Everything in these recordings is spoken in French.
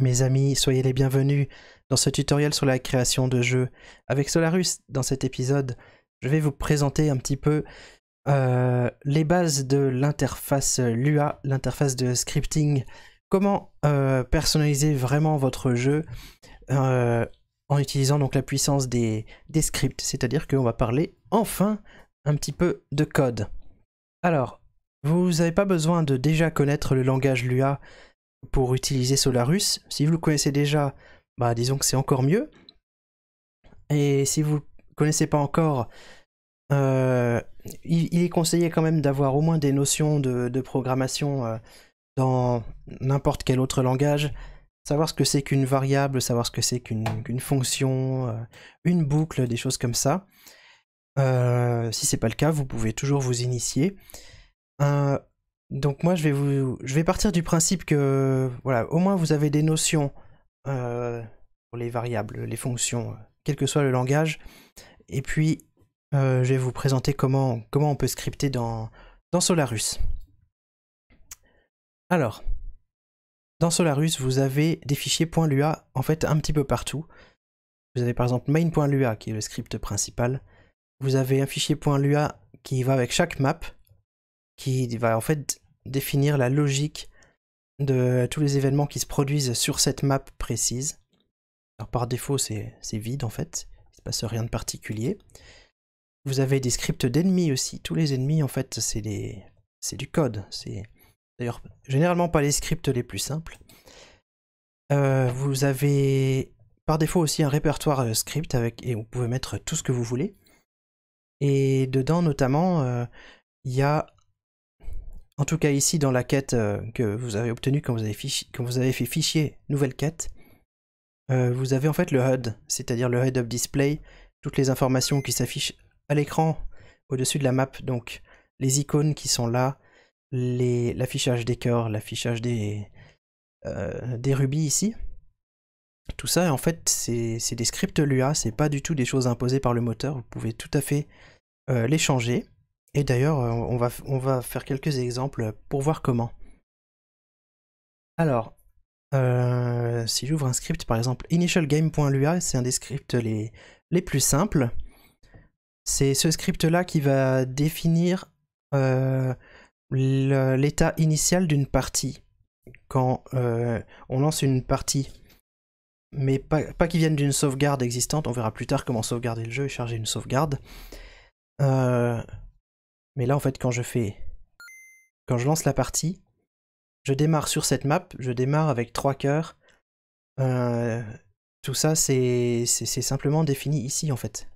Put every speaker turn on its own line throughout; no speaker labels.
Mes amis, soyez les bienvenus dans ce tutoriel sur la création de jeux. Avec Solarus, dans cet épisode, je vais vous présenter un petit peu euh, les bases de l'interface Lua, l'interface de scripting. Comment euh, personnaliser vraiment votre jeu euh, en utilisant donc la puissance des, des scripts. C'est-à-dire qu'on va parler enfin un petit peu de code. Alors, vous n'avez pas besoin de déjà connaître le langage Lua pour utiliser Solarus. Si vous le connaissez déjà, bah, disons que c'est encore mieux. Et si vous ne connaissez pas encore, euh, il, est conseillé quand même d'avoir au moins des notions de, programmation euh, dans n'importe quel autre langage. Savoir ce que c'est qu'une variable, savoir ce que c'est qu'une fonction, euh, une boucle, des choses comme ça. si c'est pas le cas, vous pouvez toujours vous initier. Donc moi, je vais, vous, partir du principe que, voilà, au moins vous avez des notions pour euh, les variables, les fonctions, euh, quel que soit le langage. Et puis, euh, je vais vous présenter comment, on peut scripter dans, dans Solarus. Alors, dans Solarus, vous avez des fichiers .lua en fait un petit peu partout. Vous avez par exemple main.lua qui est le script principal. Vous avez un fichier .lua qui va avec chaque map qui va en fait définir la logique de tous les événements qui se produisent sur cette map précise. Alors par défaut, c'est vide en fait, il ne se passe rien de particulier. Vous avez des scripts d'ennemis aussi. Tous les ennemis, en fait, c'est du code. C'est d'ailleurs généralement pas les scripts les plus simples. Euh, vous avez par défaut aussi un répertoire euh, script avec et vous pouvez mettre tout ce que vous voulez. Et dedans, notamment, euh, il y a en tout cas ici dans la quête euh, que vous avez obtenue quand, vous avez fait fichier nouvelle quête, euh, vous avez en fait le HUD, c'est-à-dire le Head-Up Display, toutes les informations qui s'affichent à l'écran au-dessus de la map, donc les icônes qui sont là, l'affichage des corps, l'affichage des, euh, des rubis ici. Tout ça, en fait, c'est des scripts LUA, c'est pas du tout des choses imposées par le moteur, vous pouvez tout à fait les changer. Et d'ailleurs, euh, on va, on va faire quelques exemples pour voir comment. Alors, euh, si j'ouvre un script, par exemple, initialgame.lua, c'est un des scripts les, les plus simples. C'est ce script-là qui va définir euh, l'état initial d'une partie quand on lance une partie. Mais pas, pas qui vienne d'une sauvegarde existante, on verra plus tard comment sauvegarder le jeu et charger une sauvegarde. Mais là, en fait, quand je fais... Quand je lance la partie, je démarre sur cette map, je démarre avec trois cœurs. Euh, tout ça, c'est simplement défini ici, en fait.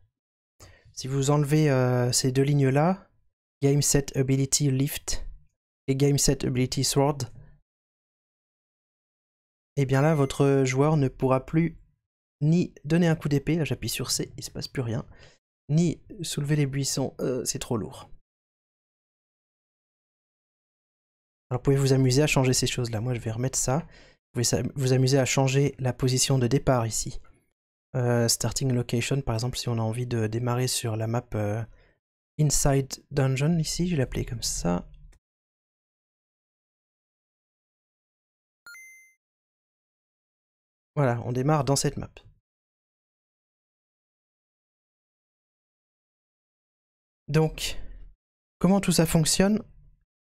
Si vous enlevez euh, ces deux lignes-là, Game Set Ability Lift et Game Set Ability Sword, et eh bien là, votre joueur ne pourra plus ni donner un coup d'épée, là j'appuie sur C, il se passe plus rien, ni soulever les buissons, euh, c'est trop lourd. Alors vous pouvez vous amuser à changer ces choses-là. Moi, je vais remettre ça. Vous pouvez vous amuser à changer la position de départ ici. Euh, starting location, par exemple, si on a envie de démarrer sur la map euh, Inside Dungeon, ici, je vais l'appeler comme ça.
Voilà, on démarre dans cette map. Donc, comment tout ça
fonctionne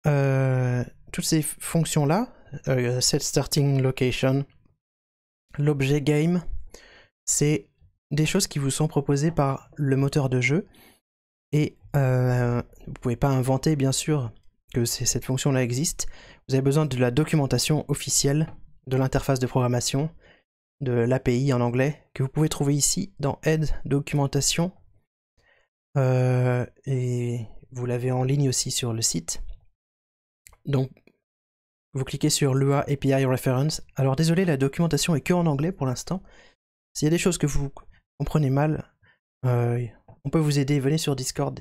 euh, toutes ces fonctions-là, euh, set starting location, l'objet game, c'est des choses qui vous sont proposées par le moteur de jeu. Et euh, vous ne pouvez pas inventer, bien sûr, que cette fonction-là existe. Vous avez besoin de la documentation officielle de l'interface de programmation, de l'API en anglais, que vous pouvez trouver ici dans Aide, Documentation. Euh, et vous l'avez en ligne aussi sur le site. Donc vous cliquez sur Lua API Reference. Alors désolé, la documentation est que en anglais pour l'instant. S'il y a des choses que vous comprenez mal, euh, on peut vous aider, venez sur Discord.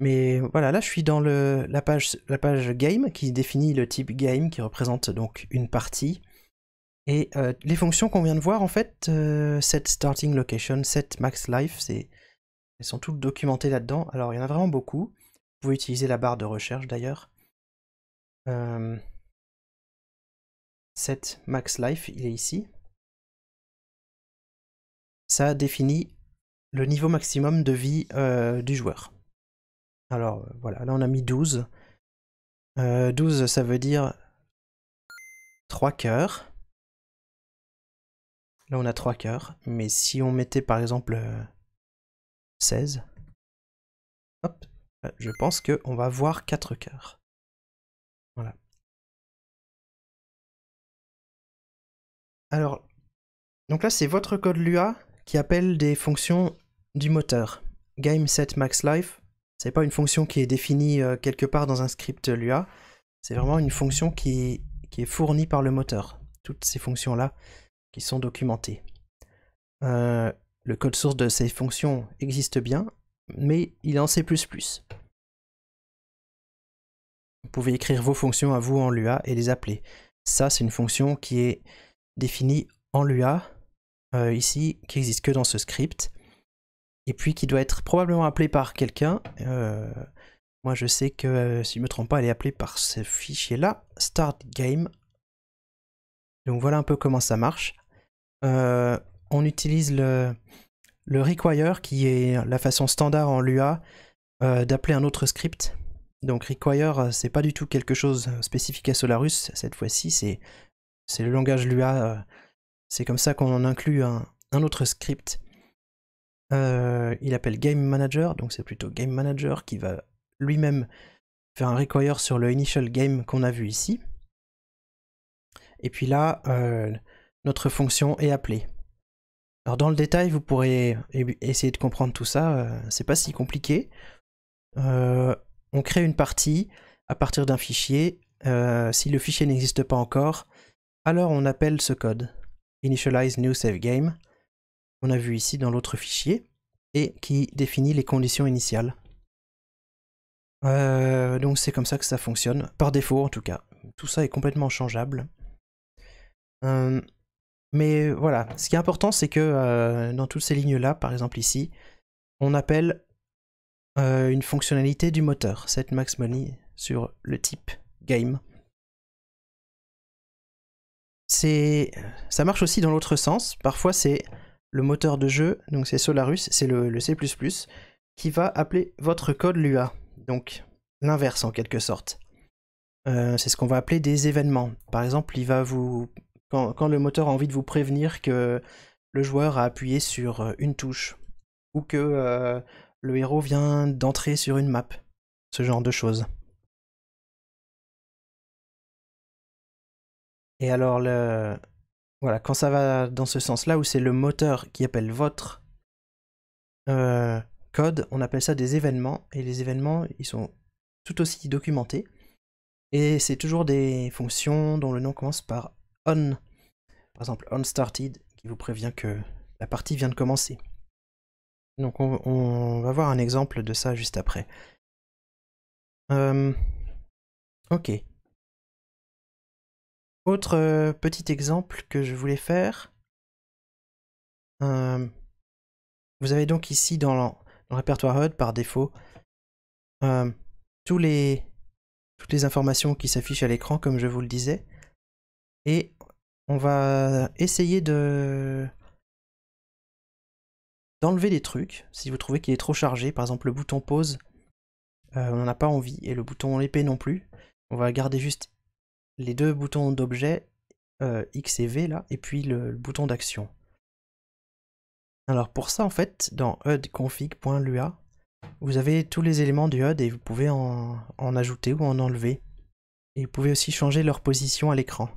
Mais voilà, là je suis dans le, la, page, la page game qui définit le type game qui représente donc une partie. Et euh, les fonctions qu'on vient de voir en fait, euh, set starting location, set max life, c'est, elles sont toutes documentées là-dedans. Alors il y en a vraiment beaucoup. Vous pouvez utiliser la barre de recherche d'ailleurs. 7 max life, il est ici. Ça définit le niveau maximum de vie euh, du joueur. Alors euh, voilà, là on a mis 12. 12 euh, ça veut dire 3 cœurs. Là on a 3 cœurs, mais si on mettait par exemple
16, je pense qu'on va avoir 4 cœurs. Voilà.
Alors, donc là, c'est votre code Lua qui appelle des fonctions du moteur. GameSetMaxLife, ce max c'est pas une fonction qui est définie euh, quelque part dans un script Lua, c'est vraiment une fonction qui, est fournie par le moteur. Toutes ces fonctions-là qui sont documentées. Euh, le code source de ces fonctions existe bien, mais il est en C++. Vous pouvez écrire vos fonctions à vous en Lua et les appeler. Ça, c'est une fonction qui est défini en Lua, euh, ici, qui existe que dans ce script, et puis qui doit être probablement appelé par quelqu'un. Euh, moi, je sais que, euh, si je ne me trompe pas, elle est appelée par ce fichier-là, start game. Donc voilà un peu comment ça marche. on utilise le, le, require, qui est la façon standard en Lua d'appeler un autre script. Donc require, c'est pas du tout quelque chose spécifique à Solarus, cette fois-ci, c'est c'est le langage Lua. Euh, c'est comme ça qu'on en inclut un, autre script. Euh, il appelle Game Manager, donc c'est plutôt Game Manager qui va lui-même faire un require sur le initial game qu'on a vu ici. Et puis là, euh, notre fonction est appelée. Alors dans le détail, vous pourrez essayer de comprendre tout ça, c'est pas si compliqué. on crée une partie à partir d'un fichier. si le fichier n'existe pas encore, alors on appelle ce code initialize new save game, on a vu ici dans l'autre fichier, et qui définit les conditions initiales. Euh, donc c'est comme ça que ça fonctionne, par défaut en tout cas. Tout ça est complètement changeable. Euh, mais voilà, ce qui est important c'est que euh, dans toutes ces lignes-là, par exemple ici, on appelle une fonctionnalité du moteur, setMaxMoney, sur le type game c'est ça marche aussi dans l'autre sens. Parfois, c'est le moteur de jeu, donc c'est Solarus, c'est le, C++, qui va appeler votre code Lua. Donc l'inverse en quelque sorte. Euh, c'est ce qu'on va appeler des événements. Par exemple, il va vous quand, le moteur a envie de vous prévenir que le joueur a appuyé sur euh, une touche ou que euh, le héros vient d'entrer sur une map, ce genre de
choses. Et alors,
le... voilà, quand ça va dans ce sens-là, où c'est le moteur qui appelle votre euh, code, on appelle ça des événements. Et les événements, ils sont tout aussi documentés. Et c'est toujours des fonctions dont le nom commence par on. Par exemple, onStarted, qui vous prévient que la partie vient de commencer. Donc on, va voir un exemple de ça juste après.
Euh, ok. Autre euh,
petit exemple que je voulais faire. Euh, vous avez donc ici dans le, répertoire HUD par défaut euh, toutes les informations qui s'affichent à l'écran comme je vous le disais. Et on va essayer de d'enlever des trucs si vous trouvez qu'il est trop chargé. Par exemple le bouton pause, on n'en a pas envie et le bouton l'épée non plus. On va garder juste les deux boutons d'objet euh, X et V là, et puis le, bouton d'action. Alors pour ça en fait, dans hudconfig.lua, vous avez tous les éléments du HUD et vous pouvez en, en, ajouter ou en enlever. Et vous pouvez aussi changer leur position à l'écran.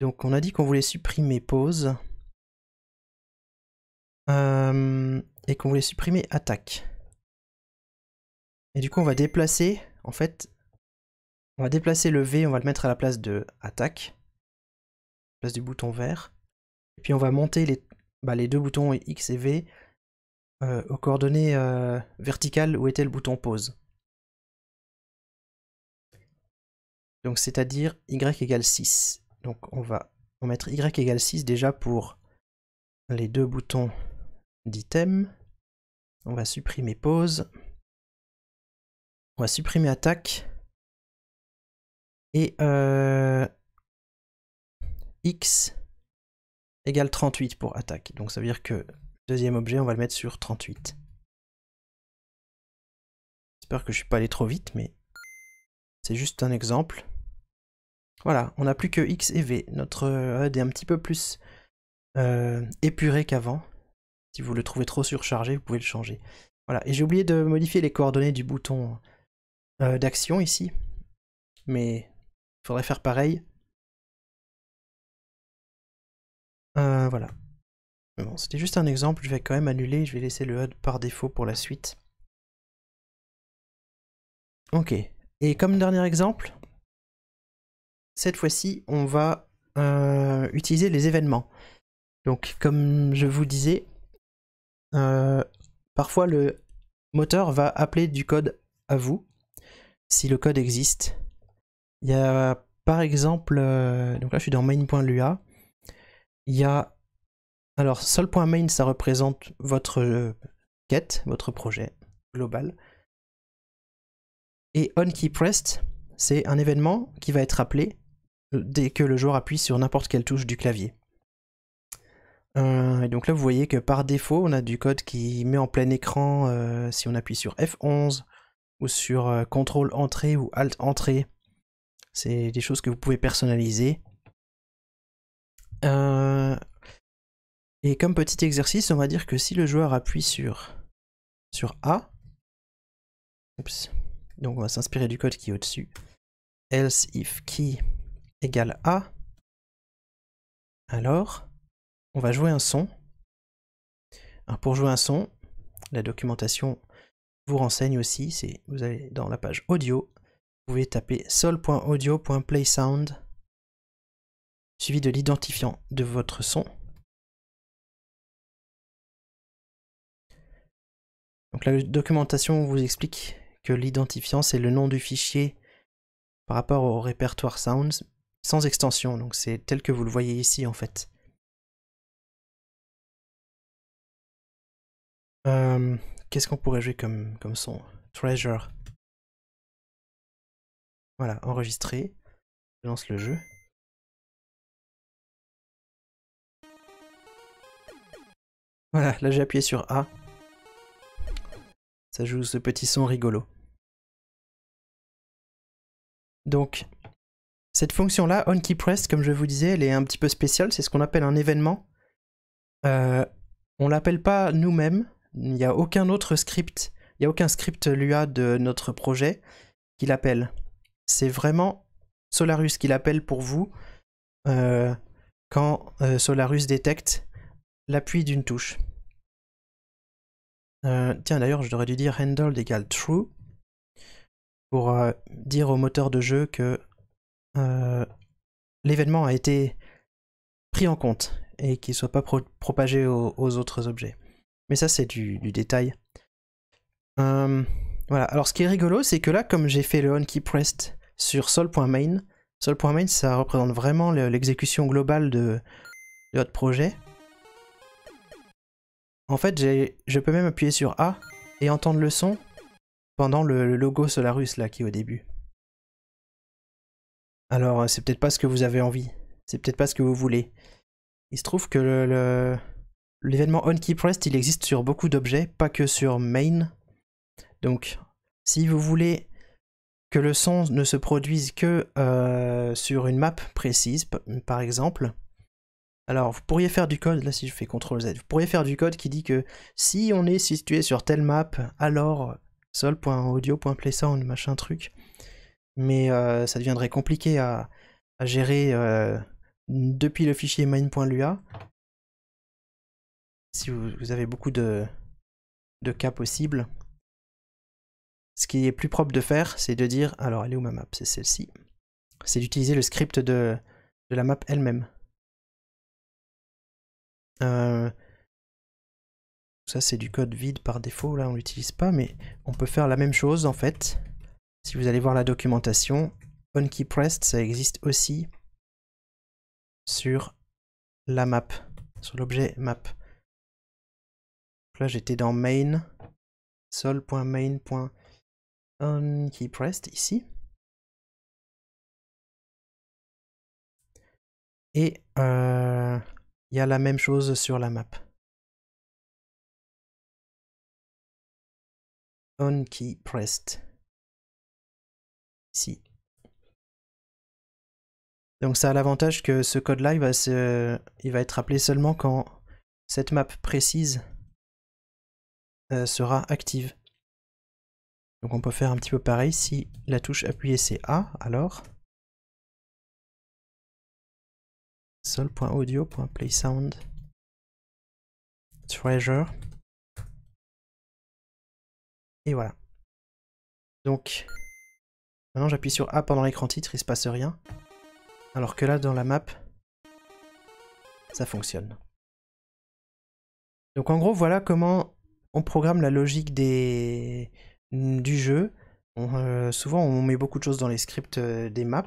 Donc on a dit qu'on voulait supprimer pause euh, et qu'on voulait supprimer attaque. Et du coup on va déplacer en fait on va déplacer le V, on va le mettre à la place de attaque, à la place du bouton vert. Et puis on va monter les, bah, les deux boutons X et V euh, aux coordonnées euh, verticales où était le bouton pause. Donc c'est-à-dire Y égale 6. Donc on va on mettre Y égale 6 déjà pour les deux boutons d'item. On va supprimer pause. On va supprimer attaque et euh, x égale 38 pour attaque. Donc ça veut dire que deuxième objet, on va le mettre sur 38. J'espère que je suis pas allé trop vite, mais c'est juste un exemple. Voilà, on n'a plus que x et v. Notre HUD euh, est un petit peu plus euh, épuré qu'avant. Si vous le trouvez trop surchargé, vous pouvez le changer. Voilà, et j'ai oublié de modifier les coordonnées du bouton euh, d'action ici. Mais faudrait faire pareil.
Euh, voilà. c'était juste un exemple, je vais quand même annuler,
je vais laisser le HUD par défaut pour la suite. Ok, et comme dernier exemple, cette fois-ci, on va euh, utiliser les événements. Donc, comme je vous disais, euh, parfois le moteur va appeler du code à vous, si le code existe. Il y a par exemple, euh, donc là je suis dans main.lua, il y a, alors sol.main ça représente votre euh, quête, votre projet global, et onKeyPressed c'est un événement qui va être appelé euh, dès que le joueur appuie sur n'importe quelle touche du clavier. et donc là vous voyez que par défaut on a du code qui met en plein écran si on appuie sur F11 ou sur CTRL entrée ou ALT entrée c'est des choses que vous pouvez personnaliser. Euh, et comme petit exercice, on va dire que si le joueur appuie sur, sur A, donc on va s'inspirer du code qui est au-dessus, else if key égale A, alors on va jouer un son. Alors pour jouer un son, la documentation vous renseigne aussi, vous allez dans la page audio, pouvez taper sol.audio.playsound suivi
de l'identifiant de votre son.
Donc la documentation vous explique que l'identifiant c'est le nom du fichier par rapport au répertoire sounds sans extension, donc c'est tel que
vous le voyez ici en fait. Euh, qu'est-ce qu'on pourrait jouer comme, comme son Treasure. Voilà, enregistré. Je lance le jeu.
Voilà, là j'ai appuyé sur A. Ça joue ce petit son rigolo. Donc, cette fonction-là, OnKeyPress, comme je vous disais, elle est un petit peu spéciale. C'est ce qu'on appelle un événement. On euh, on l'appelle pas nous-mêmes. Il n'y a aucun autre script. Il n'y a aucun script LUA de notre projet qui l'appelle c'est vraiment Solarus qui l'appelle pour vous euh, quand euh, Solarus détecte l'appui d'une touche. Euh, tiens, d'ailleurs, j'aurais dû dire handle égale true pour dire au moteur de jeu que l'événement a été pris en compte et qu'il ne soit pas propagé aux, autres objets. Mais ça, c'est du, du, détail. voilà, alors ce qui est rigolo, c'est que là, comme j'ai fait le on key pressed sur sol.main. Sol.main, ça représente vraiment l'exécution globale de, votre projet. En fait, je peux même appuyer sur A et entendre le son pendant le, logo Solarus là qui est au début. Alors, euh, c'est peut-être pas ce que vous avez envie. C'est peut-être pas ce que vous voulez. Il se trouve que le, l'événement OnKeyPrest, il existe sur beaucoup d'objets, pas que sur main. Donc, si vous voulez que le son ne se produise que euh, sur une map précise, par exemple. Alors, vous pourriez faire du code, là si je fais CTRL Z, vous pourriez faire du code qui dit que si on est situé sur telle map, alors sound, machin truc. Mais euh, ça deviendrait compliqué à, gérer euh, depuis le fichier main.lua. Si vous, avez beaucoup de cas possibles. Ce qui est plus propre de faire, c'est de dire, alors elle est où ma map C'est celle-ci. C'est d'utiliser le script de, la map elle-même. Euh, ça c'est du code vide par défaut, là on l'utilise pas, mais on peut faire la même chose en fait. Si vous allez voir la documentation, OnKeyPressed ça existe aussi sur la map, sur l'objet map. là j'étais dans main, sol.main on hum, Key Pressed
ici. Et euh, il y a la même chose sur la map. On hum, Key Pressed.
Ici. Donc ça a l'avantage que ce code-là, il, va se, il va être appelé seulement quand cette map précise euh, sera active. Donc on peut faire un petit peu pareil, si la
touche appuyée c'est A, alors sol.audio.playsound treasure et voilà. Donc
maintenant j'appuie sur A pendant l'écran titre, il se passe rien. Alors que là dans la map, ça fonctionne. Donc en gros voilà comment on programme la logique des, Mm, du jeu. Mhm. Euh, souvent, on met beaucoup de choses dans les scripts euh, des maps.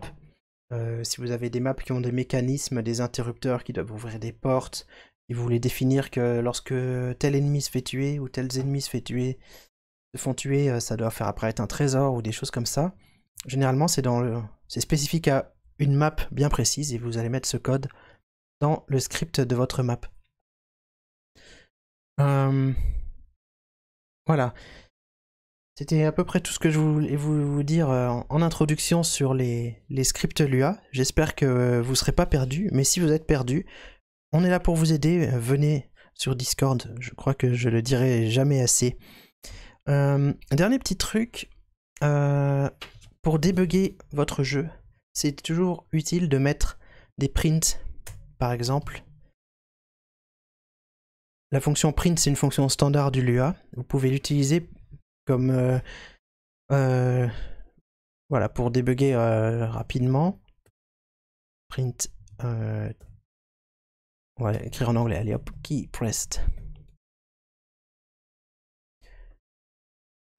Euh, si vous avez des maps qui ont des mécanismes, des interrupteurs qui doivent ouvrir des portes, et vous voulez définir que lorsque tel ennemi se fait tuer ou tels ennemis se, fait tuer, se font tuer, ça doit faire apparaître un trésor ou des choses comme ça. Généralement, c'est dans le, c'est spécifique à une map bien précise et vous allez mettre ce code dans le script de votre map. Voilà. C'était à peu près tout ce que je voulais vous dire euh, en introduction sur les, scripts Lua. J'espère que euh, vous ne serez pas perdu, mais si vous êtes perdu, on est là pour vous aider. Euh, venez sur Discord, je crois que je le dirai jamais assez. dernier petit truc, pour débugger votre jeu, c'est toujours utile de mettre des prints, par exemple. La fonction print, c'est une fonction standard du Lua. Vous pouvez l'utiliser comme euh, euh, voilà pour débugger euh, rapidement. Print
on va écrire en anglais, allez hop, key pressed.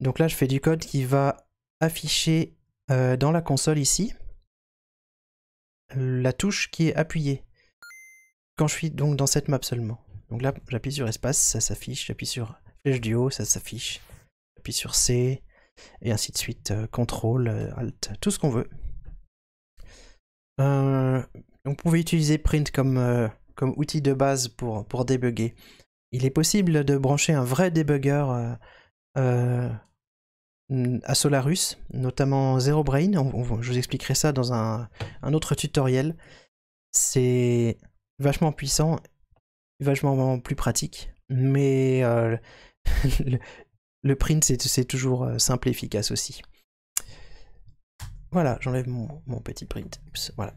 Donc là, je fais du code qui va afficher dans la console ici la touche qui est appuyée. Quand je suis donc dans cette map seulement. Donc là, j'appuie sur espace, ça s'affiche, j'appuie sur flèche du haut, ça s'affiche puis sur C, et ainsi de suite, euh, CTRL, euh, alt, tout ce qu'on veut. Euh, on pouvait utiliser print comme, comme outil de base pour, pour débugger. Il est possible de brancher un vrai débugger à Solarus, notamment Zero Brain je vous expliquerai ça dans un, un autre tutoriel. C'est vachement puissant, vachement plus pratique, mais le print, c'est toujours euh, simple et efficace aussi. Voilà, j'enlève mon, petit print. voilà.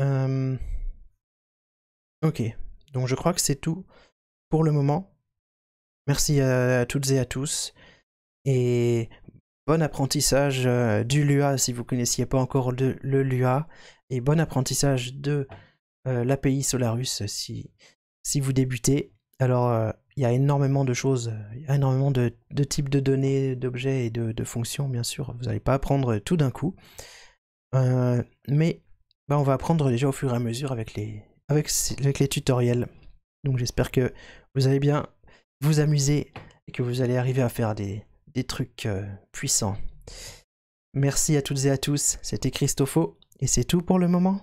Euh, ok, donc je crois que c'est tout pour le moment. Merci à, toutes et à tous. Et bon apprentissage euh, du Lua si vous ne connaissiez pas encore le, Lua. Et bon apprentissage de l'API Solarus si, si vous débutez. Alors, il y a énormément de choses, euh, il y a énormément de, types de données, d'objets et de, fonctions, bien sûr. Vous n'allez pas apprendre euh, tout d'un coup. Euh, mais bah, on va apprendre déjà au fur et à mesure avec les, tutoriels. Donc j'espère que vous allez bien vous amuser et que vous allez arriver à faire des, trucs puissants. Merci à toutes et à tous, c'était Christopho et c'est tout pour
le moment.